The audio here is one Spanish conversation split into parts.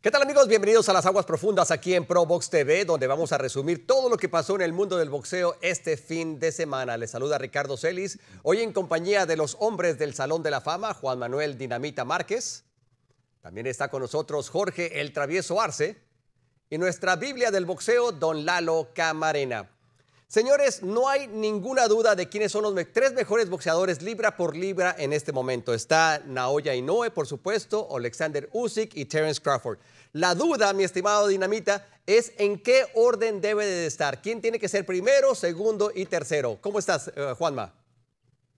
¿Qué tal amigos? Bienvenidos a las aguas profundas aquí en ProBox TV, donde vamos a resumir todo lo que pasó en el mundo del boxeo este fin de semana. Les saluda Ricardo Celis, hoy en compañía de los hombres del Salón de la Fama, Juan Manuel Dinamita Márquez. También está con nosotros Jorge El Travieso Arce y nuestra Biblia del boxeo, Don Lalo Camarena. Señores, no hay ninguna duda de quiénes son los tres mejores boxeadores libra por libra en este momento. Está Naoya Inoue, por supuesto, Alexander Usyk y Terence Crawford. La duda, mi estimado Dinamita, es en qué orden debe de estar. ¿Quién tiene que ser primero, segundo y tercero? ¿Cómo estás, eh, Juanma?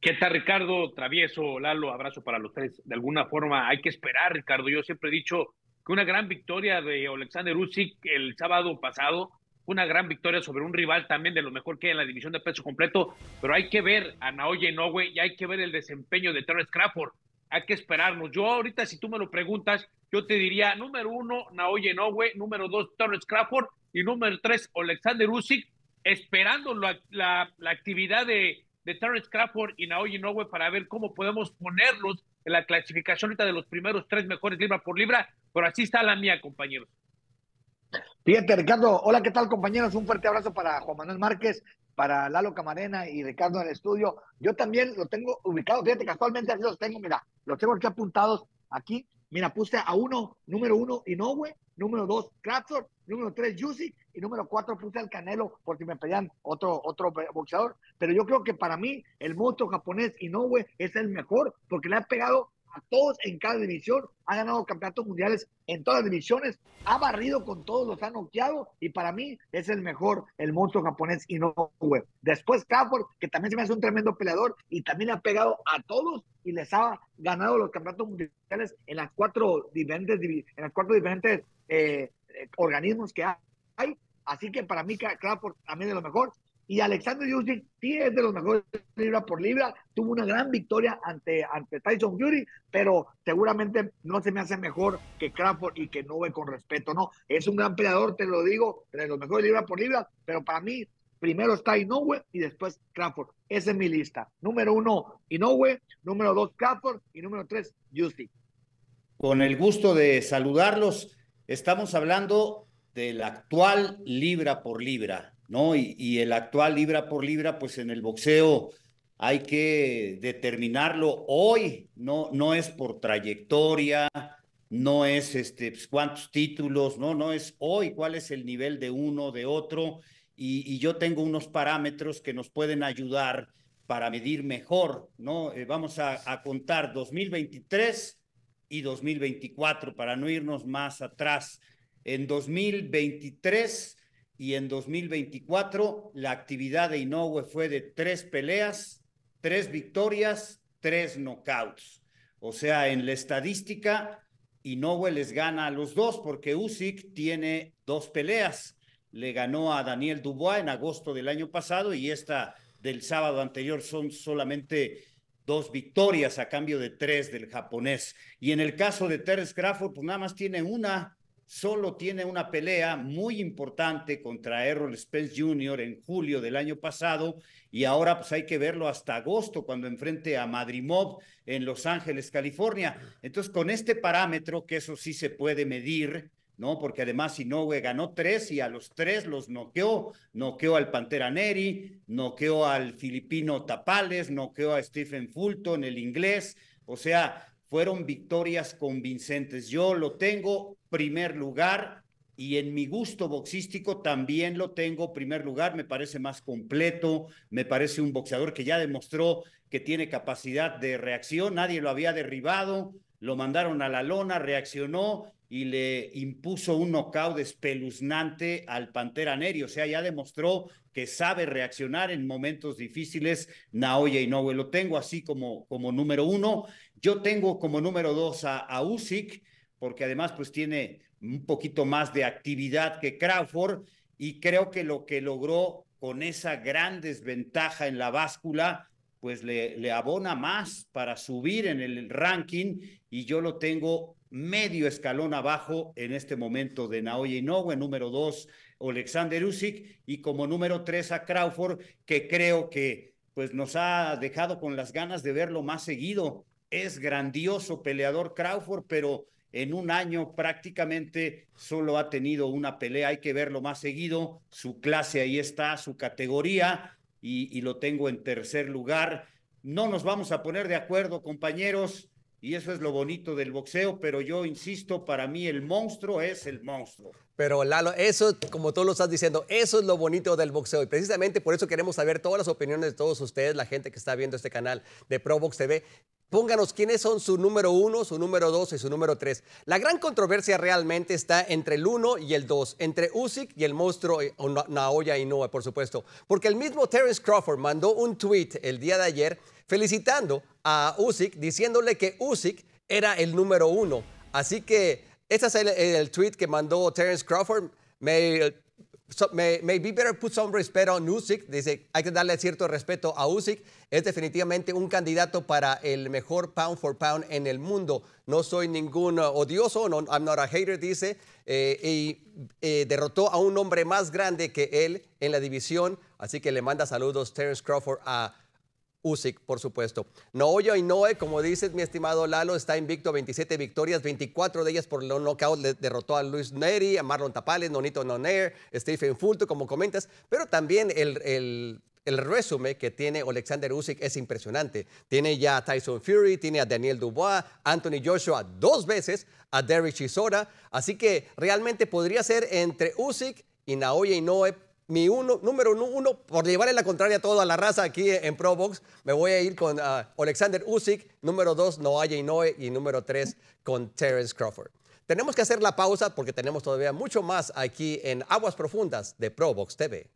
¿Qué tal, Ricardo? Travieso, Lalo, abrazo para los tres. De alguna forma hay que esperar, Ricardo. Yo siempre he dicho que una gran victoria de Alexander Usyk el sábado pasado una gran victoria sobre un rival también de lo mejor que hay en la división de peso completo, pero hay que ver a Naoya Inoue y hay que ver el desempeño de Terrence Crawford. Hay que esperarnos. Yo ahorita, si tú me lo preguntas, yo te diría, número uno, Naoya Inoue, número dos, Terrence Crawford y número tres, Alexander Usyk, esperando la, actividad de, de Terrence Crawford y Naoya Inoue para ver cómo podemos ponerlos en la clasificación ahorita de los primeros tres mejores libra por libra, pero así está la mía, compañeros. Fíjate, Ricardo, hola, ¿qué tal, compañeros? Un fuerte abrazo para Juan Manuel Márquez, para Lalo Camarena y Ricardo en el estudio. Yo también lo tengo ubicado, fíjate, casualmente así los tengo, mira, los tengo aquí apuntados aquí. Mira, puse a uno, número uno, Inoue, número dos, Crawford, número tres, Yusi y número cuatro puse al Canelo, porque me pedían otro, otro boxeador. Pero yo creo que para mí el monstruo japonés Inoue es el mejor, porque le ha pegado a todos en cada división, ha ganado campeonatos mundiales en todas las divisiones, ha barrido con todos, los ha noqueado y para mí es el mejor, el monstruo japonés Inoue. Después Crawford, que también se me hace un tremendo peleador y también ha pegado a todos y les ha ganado los campeonatos mundiales en las cuatro diferentes, en las cuatro diferentes eh, eh, organismos que hay. Así que para mí Crawford también es lo mejor. Y Alexander Usyk sí es de los mejores libra por libra. Tuvo una gran victoria ante, ante Tyson Fury, pero seguramente no se me hace mejor que Crawford y que Nube con respeto. No, es un gran peleador, te lo digo, de los mejores libra por libra, pero para mí primero está Inoue y después Crawford. Esa es mi lista. Número uno, Inoue. Número dos, Crawford. Y número tres, Justin. Con el gusto de saludarlos, estamos hablando del actual libra por libra ¿no? Y, el actual libra por libra, pues en el boxeo hay que determinarlo hoy, no, no es por trayectoria, no es este, pues, cuántos títulos, no, no es hoy cuál es el nivel de uno, de otro, y, yo tengo unos parámetros que nos pueden ayudar para medir mejor, ¿no? Eh, vamos a, a contar 2023 y 2024 para no irnos más atrás. En 2023 y en 2024 la actividad de Inoue fue de tres peleas, tres victorias, tres knockouts. O sea, en la estadística, Inoue les gana a los dos porque Usyk tiene dos peleas. Le ganó a Daniel Dubois en agosto del año pasado y esta del sábado anterior son solamente dos victorias a cambio de tres del japonés. Y en el caso de Terence Crawford, pues nada más tiene una solo tiene una pelea muy importante contra Errol Spence Jr. en julio del año pasado y ahora pues hay que verlo hasta agosto cuando enfrente a Madrimov en Los Ángeles, California. Entonces con este parámetro, que eso sí se puede medir, ¿no? Porque además Inoue ganó tres y a los tres los noqueó. Noqueó al Pantera Neri, noqueó al filipino Tapales, noqueó a Stephen Fulton, el inglés. O sea, fueron victorias convincentes. Yo lo tengo primer lugar y en mi gusto boxístico también lo tengo primer lugar, me parece más completo, me parece un boxeador que ya demostró que tiene capacidad de reacción, nadie lo había derribado, lo mandaron a la lona, reaccionó y le impuso un knockout espeluznante al Pantera Neri, o sea, ya demostró que sabe reaccionar en momentos difíciles, Naoya Inoue lo tengo así como, como número uno, yo tengo como número dos a, a Usyk, porque además pues tiene un poquito más de actividad que Crawford y creo que lo que logró con esa gran desventaja en la báscula pues le, abona más para subir en el ranking y yo lo tengo medio escalón abajo en este momento de Naoya Inoue, número dos Alexander Usyk y como número tres a Crawford, que creo que pues nos ha dejado con las ganas de verlo más seguido. Es grandioso peleador Crawford, pero en un año prácticamente solo ha tenido una pelea, hay que verlo más seguido. Su clase ahí está, su categoría, y, lo tengo en tercer lugar. No nos vamos a poner de acuerdo, compañeros, y eso es lo bonito del boxeo, pero yo insisto, para mí el monstruo es el monstruo. Pero Lalo, eso, como tú lo estás diciendo, eso es lo bonito del boxeo. Y precisamente por eso queremos saber todas las opiniones de todos ustedes, la gente que está viendo este canal de ProBox TV. Pónganos quiénes son su número uno, su número dos y su número tres. La gran controversia realmente está entre el uno y el dos, entre Usyk y el monstruo eh, Naoya Inoue, por supuesto, porque el mismo Terence Crawford mandó un tweet el día de ayer felicitando a Usyk, diciéndole que Usyk era el número uno. Así que este es el, el tweet que mandó Terence Crawford. Me may, maybe better put some respect on Usyk. Dice, hay que darle cierto respeto a Usyk. Es definitivamente un candidato para el mejor pound for pound en el mundo. No soy ningún eh, odioso, no, I'm not a hater, dice. Eh, y eh, derrotó a un hombre más grande que él en la división. Así que le manda saludos Terence Crawford a Usyk, por supuesto. Naoya Inoue, como dices, mi estimado Lalo, está invicto 27 victorias, 24 de ellas por el knockout. Le derrotó a Luis Neri, a Marlon Tapales, Nonito Nonair, Stephen Fulton, como comentas. Pero también el, el el resumen que tiene Alexander Usyk es impresionante. Tiene ya a Tyson Fury, tiene a Daniel Dubois, Anthony Joshua dos veces, a Derrick Chisora. Así que realmente podría ser entre Usyk y Naoya Inoue mi uno, número uno, por llevarle la contraria a toda la raza aquí en Pro me voy a ir con ah, Alexander Usyk, número dos, Noaya Inoue y número tres, con Terence Crawford. Tenemos que hacer la pausa porque tenemos todavía mucho más aquí en Aguas Profundas de Pro TV.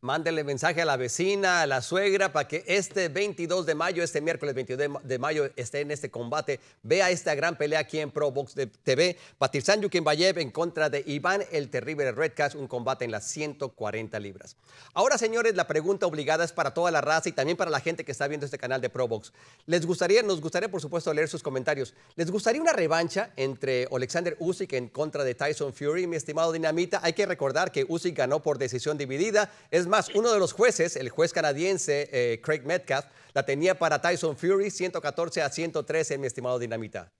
Mándele mensaje a la vecina, a la suegra, para que este 22 de mayo, este miércoles 22 de mayo, esté en este combate. Vea esta gran pelea aquí en Pro TV. TV. Patirzan Yukinbayev en contra de Iván el Terrible Redcast, un combate en las 140 libras. Ahora, señores, la pregunta obligada es para toda la raza y también para la gente que está viendo este canal de Pro Les gustaría, nos gustaría, por supuesto, leer sus comentarios. ¿Les gustaría una revancha entre Alexander Usyk en contra de Tyson Fury, mi estimado Dinamita? Hay que recordar que Usyk ganó por decisión dividida. Es más, uno de los jueces, el juez canadiense eh, Craig Metcalf, la tenía para Tyson Fury 114 a 113, mi estimado Dinamita.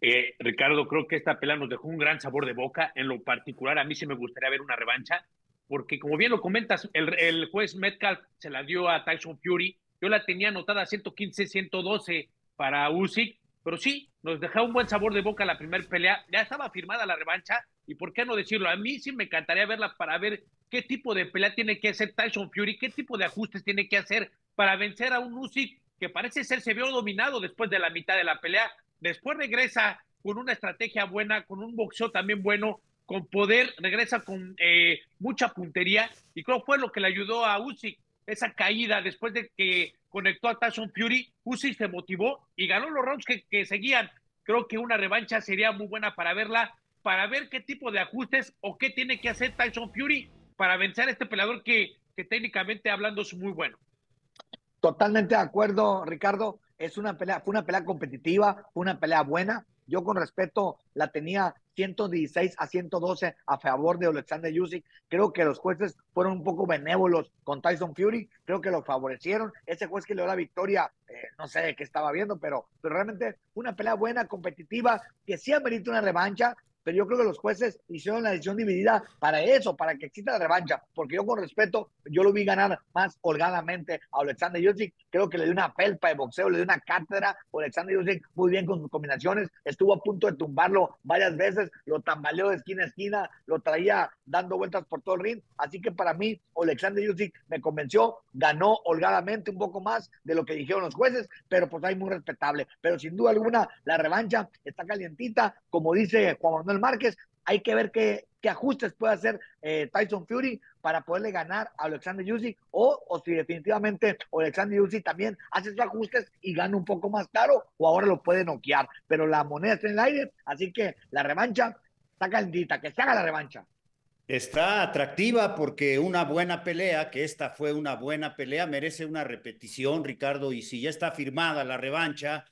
Eh, Ricardo, creo que esta pelea nos dejó un gran sabor de boca. En lo particular, a mí sí me gustaría ver una revancha, porque como bien lo comentas, el, el juez Metcalf se la dio a Tyson Fury. Yo la tenía anotada 115-112 para Usyk, pero sí, nos dejó un buen sabor de boca la primera pelea, ya estaba firmada la revancha, y por qué no decirlo, a mí sí me encantaría verla para ver qué tipo de pelea tiene que hacer Tyson Fury, qué tipo de ajustes tiene que hacer para vencer a un Usyk que parece ser se vio dominado después de la mitad de la pelea, después regresa con una estrategia buena, con un boxeo también bueno, con poder, regresa con eh, mucha puntería, y creo que fue lo que le ayudó a Usyk esa caída después de que conectó a Tyson Fury, Usyk se motivó y ganó los rounds que, seguían. Creo que una revancha sería muy buena para verla, para ver qué tipo de ajustes o qué tiene que hacer Tyson Fury para vencer a este peleador que, que técnicamente hablando es muy bueno. Totalmente de acuerdo, Ricardo. Es una pelea, fue una pelea competitiva, fue una pelea buena. Yo con respeto la tenía 116 a 112 a favor de Alexander Yusik. Creo que los jueces fueron un poco benévolos con Tyson Fury. Creo que lo favorecieron. Ese juez que le dio la victoria, eh, no sé qué estaba viendo, pero, pero realmente una pelea buena, competitiva, que sí amerita una revancha pero yo creo que los jueces hicieron la decisión dividida para eso, para que exista la revancha, porque yo con respeto, yo lo vi ganar más holgadamente a Alexander Yusik, creo que le dio una pelpa de boxeo, le dio una cátedra a Alexander Yusik muy bien con sus combinaciones, estuvo a punto de tumbarlo varias veces, lo tambaleó de esquina a esquina, lo traía dando vueltas por todo el ring, así que para mí Alexander Yusik me convenció, ganó holgadamente un poco más de lo que dijeron los jueces, pero pues ahí muy respetable, pero sin duda alguna la revancha está calientita, como dice Juan Manuel Márquez. Hay que ver qué, ajustes puede hacer eh, Tyson Fury para poderle ganar a Alexander Yussi o, o si definitivamente Alexander Yussi también hace sus ajustes y gana un poco más caro o ahora lo puede noquear. Pero la moneda está en el aire, así que la revancha está caldita, que se haga la revancha. Está atractiva porque una buena pelea, que esta fue una buena pelea, merece una repetición, Ricardo, y si ya está firmada la revancha,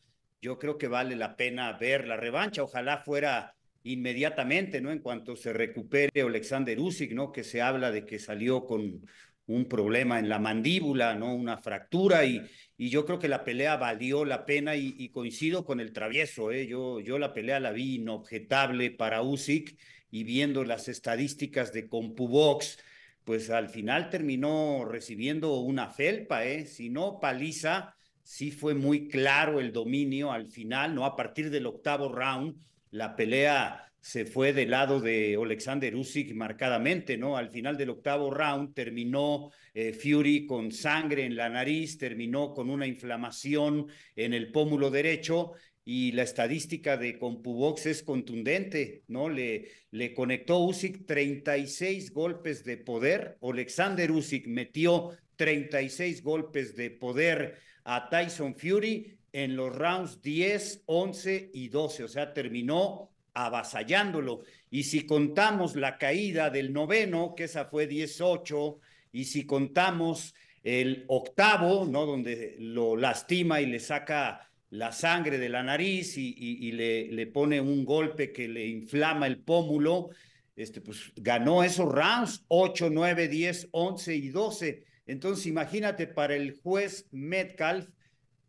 yo creo que vale la pena ver la revancha. Ojalá fuera inmediatamente, ¿no? En cuanto se recupere Alexander Usyk, ¿no? Que se habla de que salió con un problema en la mandíbula, ¿no? Una fractura y, y yo creo que la pelea valió la pena y, coincido con el travieso, ¿eh? Yo, yo la pelea la vi inobjetable para Usyk y viendo las estadísticas de CompuBox, pues al final terminó recibiendo una felpa, ¿eh? Si no, paliza, sí fue muy claro el dominio al final, ¿no? A partir del octavo round, la pelea se fue del lado de Alexander Usyk marcadamente, ¿no? Al final del octavo round terminó eh, Fury con sangre en la nariz, terminó con una inflamación en el pómulo derecho y la estadística de CompuBox es contundente, ¿no? Le, le conectó Usyk 36 golpes de poder, Alexander Usyk metió 36 golpes de poder a Tyson Fury en los rounds 10, 11 y 12, o sea, terminó avasallándolo. Y si contamos la caída del noveno, que esa fue 18, y si contamos el octavo, ¿no? Donde lo lastima y le saca la sangre de la nariz y, le, pone un golpe que le inflama el pómulo, este, pues ganó esos rounds 8, 9, 10, 11 y 12. Entonces imagínate para el juez Metcalf,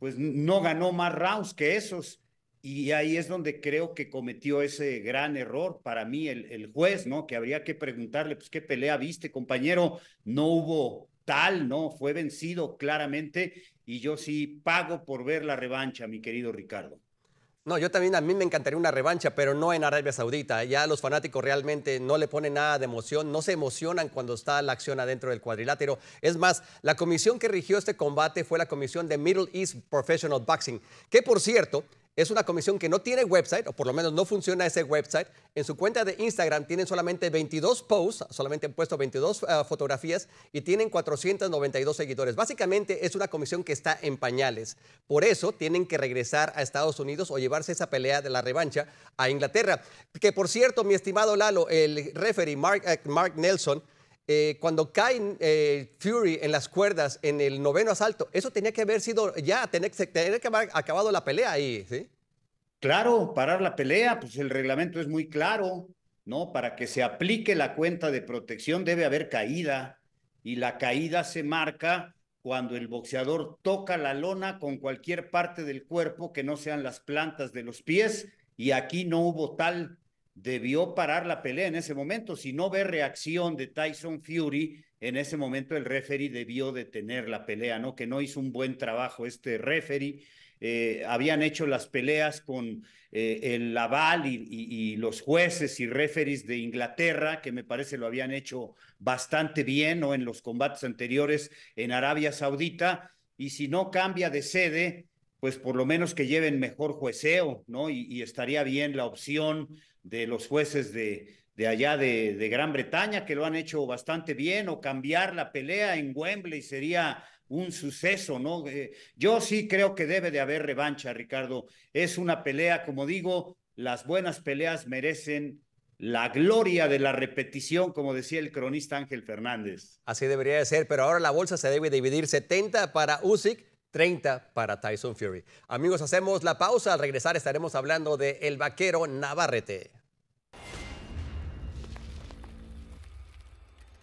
pues no ganó más rounds que esos. Y ahí es donde creo que cometió ese gran error para mí el, el, juez, ¿no? Que habría que preguntarle, pues, ¿qué pelea viste, compañero? No hubo tal, ¿no? Fue vencido claramente y yo sí pago por ver la revancha, mi querido Ricardo. No, yo también a mí me encantaría una revancha, pero no en Arabia Saudita. Ya los fanáticos realmente no le ponen nada de emoción, no se emocionan cuando está la acción adentro del cuadrilátero. Es más, la comisión que rigió este combate fue la comisión de Middle East Professional Boxing, que por cierto es una comisión que no tiene website, o por lo menos no funciona ese website. En su cuenta de Instagram tienen solamente 22 posts, solamente han puesto 22 ah, fotografías y tienen 492 seguidores. Básicamente es una comisión que está en pañales. Por eso tienen que regresar a Estados Unidos o llevarse esa pelea de la revancha a Inglaterra. Que por cierto, mi estimado Lalo, el referee Mark eh, Nelson, eh, cuando cae eh, Fury en las cuerdas en el noveno asalto, eso tenía que haber sido ya, tener, que haber acabado la pelea ahí, ¿sí? Claro, parar la pelea, pues el reglamento es muy claro, ¿no? Para que se aplique la cuenta de protección debe haber caída y la caída se marca cuando el boxeador toca la lona con cualquier parte del cuerpo que no sean las plantas de los pies y aquí no hubo tal debió parar la pelea en ese momento. Si no ve reacción de Tyson Fury, en ese momento el referee debió detener la pelea, ¿no? Que no hizo un buen trabajo este referee. Eh, habían hecho las peleas con eh, el Laval y, los jueces y referees de Inglaterra, que me parece lo habían hecho bastante bien, ¿no? en los combates anteriores en Arabia Saudita. Y si no cambia de sede, pues por lo menos que lleven mejor jueceo, ¿no? Y, y estaría bien la opción de los jueces de, de allá de, Gran Bretaña, que lo han hecho bastante bien, o cambiar la pelea en Wembley sería un suceso, ¿no? Eh, yo sí creo que debe de haber revancha, Ricardo. Es una pelea, como digo, las buenas peleas merecen la gloria de la repetición, como decía el cronista Ángel Fernández. Así debería de ser, pero ahora la bolsa se debe dividir 70 para Usyk 30 para Tyson Fury. Amigos, hacemos la pausa. Al regresar estaremos hablando de El Vaquero Navarrete.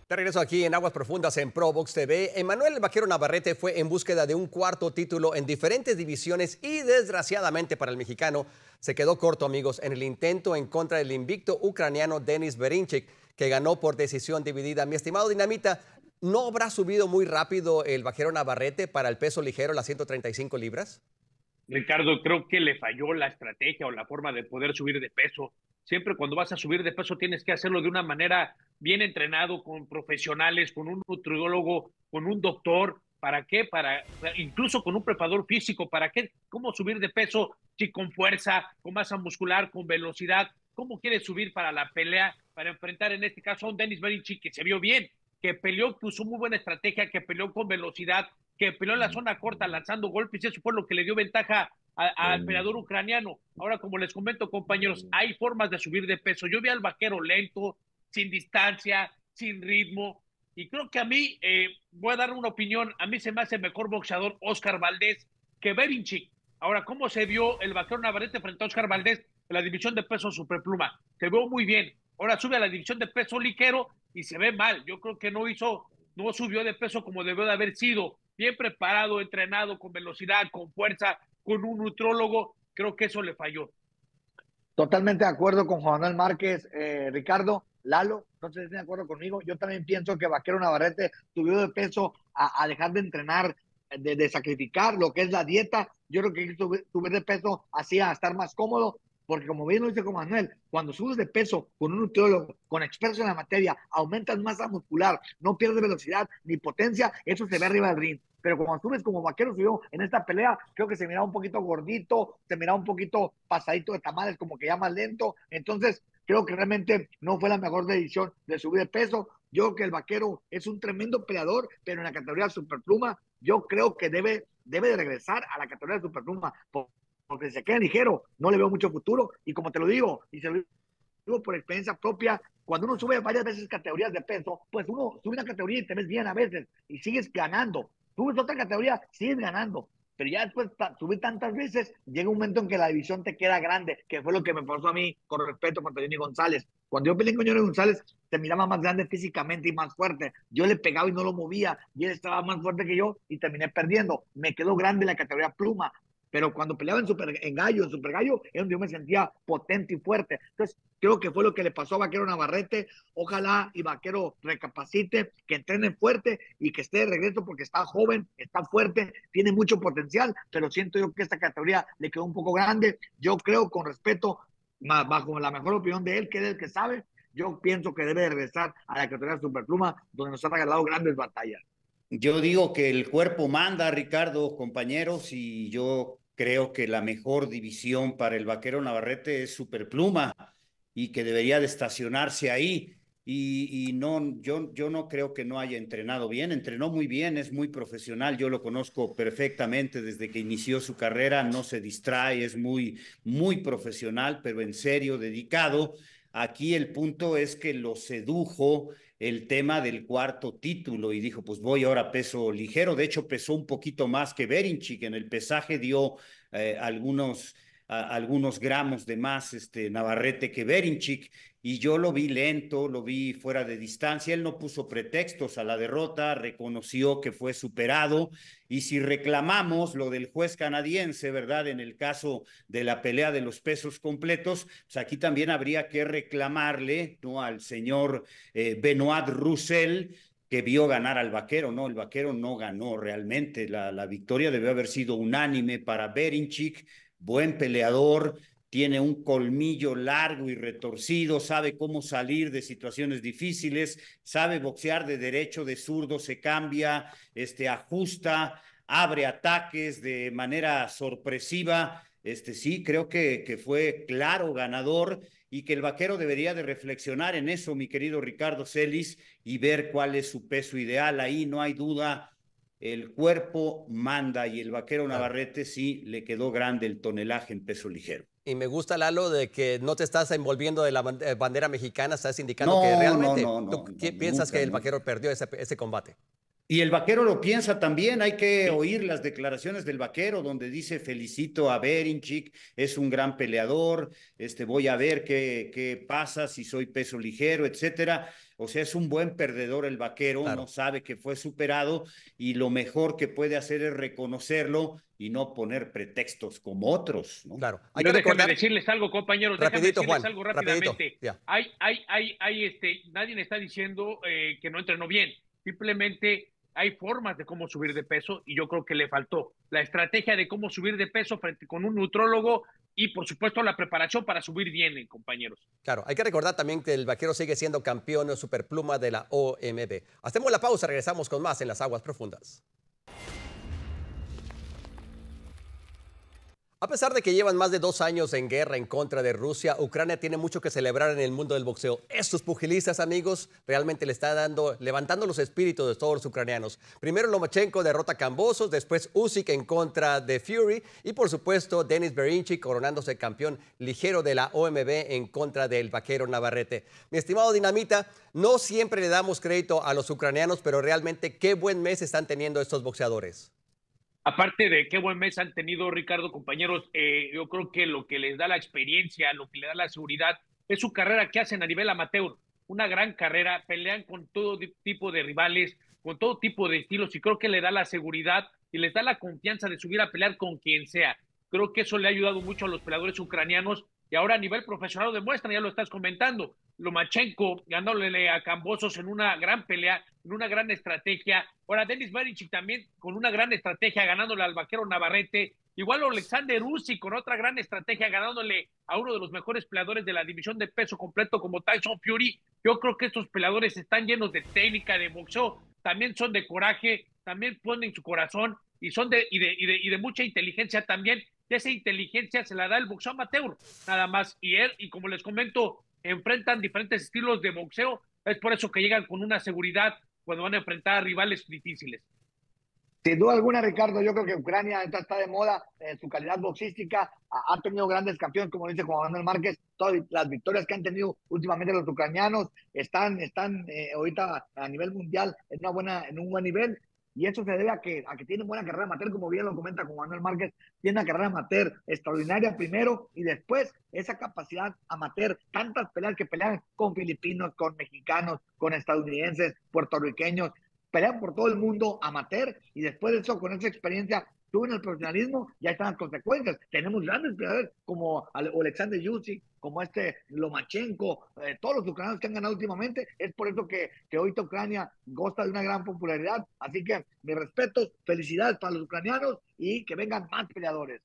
De regreso aquí en Aguas Profundas en ProBox TV, Emanuel Vaquero Navarrete fue en búsqueda de un cuarto título en diferentes divisiones y desgraciadamente para el mexicano se quedó corto, amigos, en el intento en contra del invicto ucraniano Denis Berinchik, que ganó por decisión dividida. Mi estimado Dinamita, ¿No habrá subido muy rápido el bajero Navarrete para el peso ligero, las 135 libras? Ricardo, creo que le falló la estrategia o la forma de poder subir de peso. Siempre cuando vas a subir de peso tienes que hacerlo de una manera bien entrenado, con profesionales, con un nutriólogo, con un doctor. ¿Para qué? Para incluso con un preparador físico. ¿Para qué? ¿Cómo subir de peso? Si con fuerza, con masa muscular, con velocidad. ¿Cómo quieres subir para la pelea, para enfrentar en este caso a un Dennis Berinchi que se vio bien? que peleó, que usó muy buena estrategia, que peleó con velocidad, que peleó en la mm. zona corta lanzando golpes, y eso fue lo que le dio ventaja al mm. peleador ucraniano. Ahora, como les comento, compañeros, mm. hay formas de subir de peso. Yo vi al vaquero lento, sin distancia, sin ritmo, y creo que a mí, eh, voy a dar una opinión, a mí se me hace mejor boxeador Oscar Valdés que Berinchik. Ahora, ¿cómo se vio el vaquero Navarrete frente a Oscar Valdés en la división de peso superpluma? Se vio muy bien. Ahora sube a la división de peso ligero y se ve mal. Yo creo que no hizo, no subió de peso como debió de haber sido. Bien preparado, entrenado, con velocidad, con fuerza, con un nutrólogo. Creo que eso le falló. Totalmente de acuerdo con Juan Manuel Márquez, eh, Ricardo, Lalo, entonces de acuerdo conmigo. Yo también pienso que Vaquero Navarrete subió de peso a, dejar de entrenar, de, sacrificar lo que es la dieta. Yo creo que subir, subir de peso hacía estar más cómodo porque como bien lo dice con Manuel, cuando subes de peso con un nutriólogo, con expertos en la materia, aumentas masa muscular, no pierdes velocidad ni potencia, eso se ve arriba del ring. Pero cuando subes como vaquero subió en esta pelea, creo que se miraba un poquito gordito, se miraba un poquito pasadito de tamales, como que ya más lento. Entonces, creo que realmente no fue la mejor decisión de subir de peso. Yo creo que el vaquero es un tremendo peleador, pero en la categoría superpluma, yo creo que debe, debe de regresar a la categoría de superpluma porque se queda ligero, no le veo mucho futuro. Y como te lo digo, y se lo por experiencia propia, cuando uno sube varias veces categorías de peso, pues uno sube una categoría y te ves bien a veces y sigues ganando. Subes otra categoría, sigues ganando. Pero ya después subir tantas veces, llega un momento en que la división te queda grande, que fue lo que me pasó a mí con respeto contra Johnny González. Cuando yo peleé con Johnny González, te miraba más grande físicamente y más fuerte. Yo le pegaba y no lo movía, y él estaba más fuerte que yo y terminé perdiendo. Me quedó grande la categoría pluma, pero cuando peleaba en, super, en gallo, en super gallo, es donde yo me sentía potente y fuerte. Entonces, creo que fue lo que le pasó a Vaquero Navarrete. Ojalá y Vaquero recapacite, que entrene fuerte y que esté de regreso porque está joven, está fuerte, tiene mucho potencial, pero siento yo que esta categoría le quedó un poco grande. Yo creo, con respeto, bajo la mejor opinión de él, que es el que sabe, yo pienso que debe regresar a la categoría Superpluma, donde nos ha regalado grandes batallas. Yo digo que el cuerpo manda, Ricardo, compañeros, y yo creo que la mejor división para el vaquero Navarrete es Superpluma y que debería de estacionarse ahí. Y, y, no, yo, yo no creo que no haya entrenado bien, entrenó muy bien, es muy profesional, yo lo conozco perfectamente desde que inició su carrera, no se distrae, es muy, muy profesional, pero en serio, dedicado. Aquí el punto es que lo sedujo el tema del cuarto título y dijo, pues voy ahora peso ligero. De hecho, pesó un poquito más que Berinchik. En el pesaje dio eh, algunos, algunos gramos de más este, Navarrete que Berinchik y yo lo vi lento, lo vi fuera de distancia, él no puso pretextos a la derrota, reconoció que fue superado y si reclamamos lo del juez canadiense, ¿verdad? En el caso de la pelea de los pesos completos, pues aquí también habría que reclamarle, ¿no? Al señor eh, Benoit Roussel que vio ganar al vaquero, no, el vaquero no ganó realmente, la, la victoria debió haber sido unánime para Berinchik, buen peleador, tiene un colmillo largo y retorcido, sabe cómo salir de situaciones difíciles, sabe boxear de derecho, de zurdo, se cambia, este, ajusta, abre ataques de manera sorpresiva. Este, sí, creo que, que fue claro ganador y que el vaquero debería de reflexionar en eso, mi querido Ricardo Celis, y ver cuál es su peso ideal. Ahí no hay duda, el cuerpo manda y el vaquero Navarrete sí le quedó grande el tonelaje en peso ligero. Y me gusta, Lalo, de que no te estás envolviendo de la eh, bandera mexicana, estás indicando que realmente tú piensas que el vaquero perdió ese combate. Y el vaquero lo piensa también, hay que oír las declaraciones del vaquero donde dice felicito a Berinchik, es un gran peleador, este, voy a ver qué, qué pasa, si soy peso ligero, etcétera. O sea, es un buen perdedor el vaquero, uno no sabe que fue superado y lo mejor que puede hacer es reconocerlo y no poner pretextos como otros. Claro. Hay que decirles algo, compañeros. Rapidito, decirles Juan, algo rápidamente. hay, hay, este, nadie le está diciendo eh, que no entrenó bien. Simplemente hay formas de cómo subir de peso y yo creo que le faltó la estrategia de cómo subir de peso frente con un nutrólogo y por supuesto la preparación para subir bien, eh, compañeros. Claro, hay que recordar también que el vaquero sigue siendo campeón superpluma de la OMB. Hacemos la pausa, regresamos con más en las aguas profundas. A pesar de que llevan más de dos años en guerra en contra de Rusia, Ucrania tiene mucho que celebrar en el mundo del boxeo. Estos pugilistas, amigos, realmente le están dando, levantando los espíritus de todos los ucranianos. Primero Lomachenko derrota a Cambosos, después Usyk en contra de Fury y por supuesto Denis Berinchi coronándose campeón ligero de la OMB en contra del vaquero Navarrete. Mi estimado Dinamita, no siempre le damos crédito a los ucranianos, pero realmente qué buen mes están teniendo estos boxeadores aparte de qué buen mes han tenido, Ricardo, compañeros, eh, yo creo que lo que les da la experiencia, lo que les da la seguridad, es su carrera que hacen a nivel amateur. Una gran carrera, pelean con todo tipo de rivales, con todo tipo de estilos, y creo que le da la seguridad y les da la confianza de subir a pelear con quien sea. Creo que eso le ha ayudado mucho a los peleadores ucranianos y ahora a nivel profesional lo demuestran, ya lo estás comentando. Lomachenko ganándole a Cambosos en una gran pelea, en una gran estrategia. Ahora Denis Marichik también con una gran estrategia ganándole al vaquero Navarrete. Igual Alexander Uzi con otra gran estrategia ganándole a uno de los mejores peleadores de la división de peso completo como Tyson Fury. Yo creo que estos peleadores están llenos de técnica, de boxeo, también son de coraje, también ponen su corazón y son de, y de, y de mucha inteligencia también esa inteligencia se la da el boxeo amateur, nada más. Y él, y como les comento, enfrentan diferentes estilos de boxeo, es por eso que llegan con una seguridad cuando van a enfrentar a rivales difíciles. Sin duda alguna, Ricardo, yo creo que Ucrania está de moda, en eh, su calidad boxística, ha, tenido grandes campeones, como dice Juan Manuel Márquez, todas las victorias que han tenido últimamente los ucranianos están, están eh, ahorita a nivel mundial en, una buena, en un buen nivel y eso se debe a que, a que tiene buena carrera amateur, como bien lo comenta con Manuel Márquez, tiene una carrera amateur extraordinaria primero y después esa capacidad amateur, tantas peleas que pelean con filipinos, con mexicanos, con estadounidenses, puertorriqueños, pelean por todo el mundo amateur y después de eso, con esa experiencia, tú en el profesionalismo ya están las consecuencias. Tenemos grandes peleadores como Alexander Yussi, como este Lomachenko, eh, todos los ucranianos que han ganado últimamente. Es por eso que, hoy Ucrania goza de una gran popularidad. Así que mis respeto. felicidades para los ucranianos y que vengan más peleadores.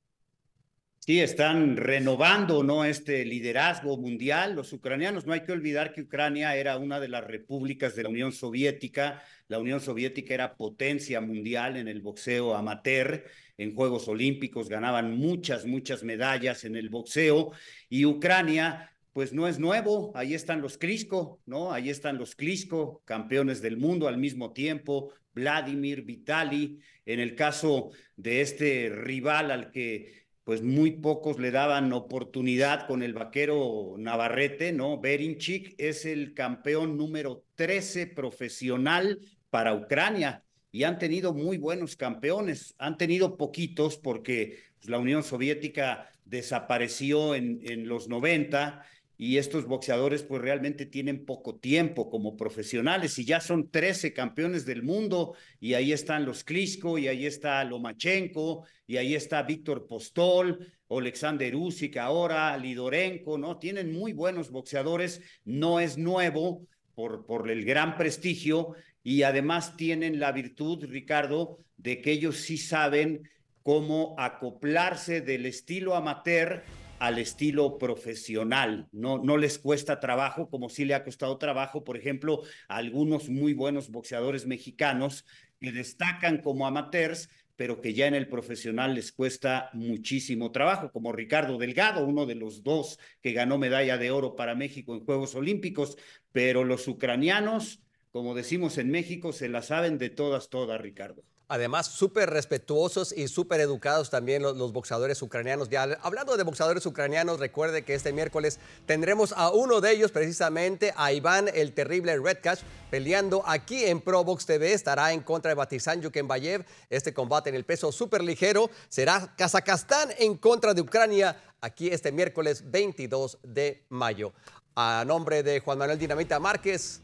Sí, están renovando ¿no? este liderazgo mundial. Los ucranianos, no hay que olvidar que Ucrania era una de las repúblicas de la Unión Soviética. La Unión Soviética era potencia mundial en el boxeo amateur, en Juegos Olímpicos ganaban muchas, muchas medallas en el boxeo y Ucrania pues no es nuevo, ahí están los Crisco, ¿no? Ahí están los Crisco, campeones del mundo al mismo tiempo, Vladimir Vitali, en el caso de este rival al que pues muy pocos le daban oportunidad con el vaquero Navarrete, ¿no? Berinchik es el campeón número 13 profesional para Ucrania y han tenido muy buenos campeones, han tenido poquitos porque pues, la Unión Soviética desapareció en, en los 90 y estos boxeadores pues realmente tienen poco tiempo como profesionales y ya son 13 campeones del mundo y ahí están los Klitschko y ahí está Lomachenko y ahí está Víctor Postol, Alexander Usyk ahora, Lidorenko, ¿no? Tienen muy buenos boxeadores, no es nuevo por el gran prestigio y además tienen la virtud, Ricardo, de que ellos sí saben cómo acoplarse del estilo amateur al estilo profesional, no, no les cuesta trabajo como sí le ha costado trabajo, por ejemplo, a algunos muy buenos boxeadores mexicanos que destacan como amateurs, pero que ya en el profesional les cuesta muchísimo trabajo, como Ricardo Delgado, uno de los dos que ganó medalla de oro para México en Juegos Olímpicos, pero los ucranianos, como decimos en México, se la saben de todas, todas, Ricardo. Además, súper respetuosos y súper educados también los, boxadores boxeadores ucranianos. Ya, hablando de boxeadores ucranianos, recuerde que este miércoles tendremos a uno de ellos, precisamente a Iván el Terrible Red Cash, peleando aquí en ProBox TV. Estará en contra de Batizan Yukenbayev. Este combate en el peso súper ligero será Kazajstán en contra de Ucrania aquí este miércoles 22 de mayo. A nombre de Juan Manuel Dinamita Márquez,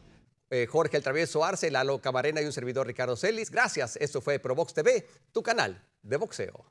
eh, Jorge el Travieso Arce, Lalo Camarena y un servidor Ricardo Celis. Gracias. Esto fue ProBox TV, tu canal de boxeo.